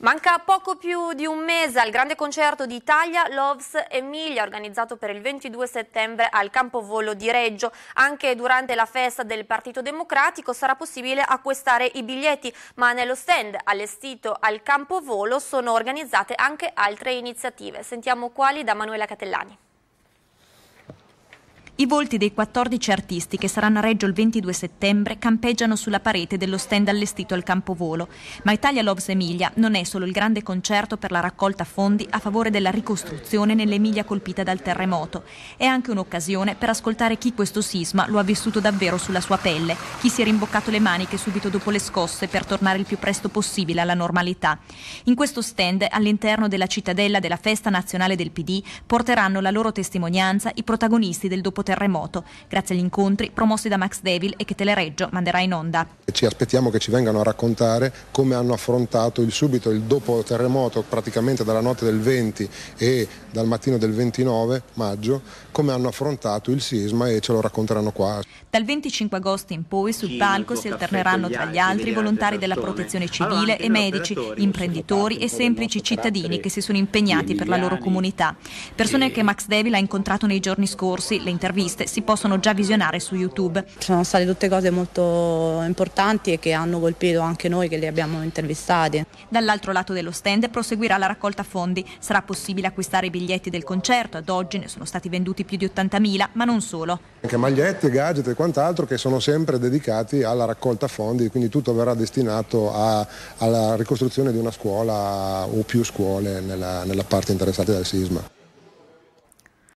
Manca poco più di un mese al grande concerto d'Italia Loves Emilia organizzato per il 22 settembre al Campovolo di Reggio. Anche durante la festa del Partito Democratico sarà possibile acquistare i biglietti, ma nello stand allestito al Campovolo sono organizzate anche altre iniziative. Sentiamo quali da Manuela Catellani. I volti dei 14 artisti che saranno a Reggio il 22 settembre campeggiano sulla parete dello stand allestito al Campovolo, ma Italia Loves Emilia non è solo il grande concerto per la raccolta fondi a favore della ricostruzione nell'Emilia colpita dal terremoto, è anche un'occasione per ascoltare chi questo sisma lo ha vissuto davvero sulla sua pelle, chi si è rimboccato le maniche subito dopo le scosse per tornare il più presto possibile alla normalità. In questo stand, all'interno della cittadella della Festa Nazionale del PD, porteranno la loro testimonianza i protagonisti del dopo terremoto, grazie agli incontri promossi da Max Devil e che Telereggio manderà in onda. Ci aspettiamo che ci vengano a raccontare come hanno affrontato il subito, il dopo terremoto, praticamente dalla notte del 20 e dal mattino del 29 maggio, come hanno affrontato il sisma e ce lo racconteranno qua. Dal 25 agosto in poi sul palco si alterneranno tra gli altri volontari della protezione civile e medici, imprenditori e semplici cittadini che si sono impegnati per la loro comunità. Persone che Max Devil ha incontrato nei giorni scorsi, le interviste interviste si possono già visionare su YouTube. sono state tutte cose molto importanti e che hanno colpito anche noi che le abbiamo intervistate. Dall'altro lato dello stand proseguirà la raccolta fondi. Sarà possibile acquistare i biglietti del concerto. Ad oggi ne sono stati venduti più di 80.000, ma non solo. Anche magliette, gadget e quant'altro che sono sempre dedicati alla raccolta fondi, quindi tutto verrà destinato a, alla ricostruzione di una scuola o più scuole nella, nella parte interessata dal sisma.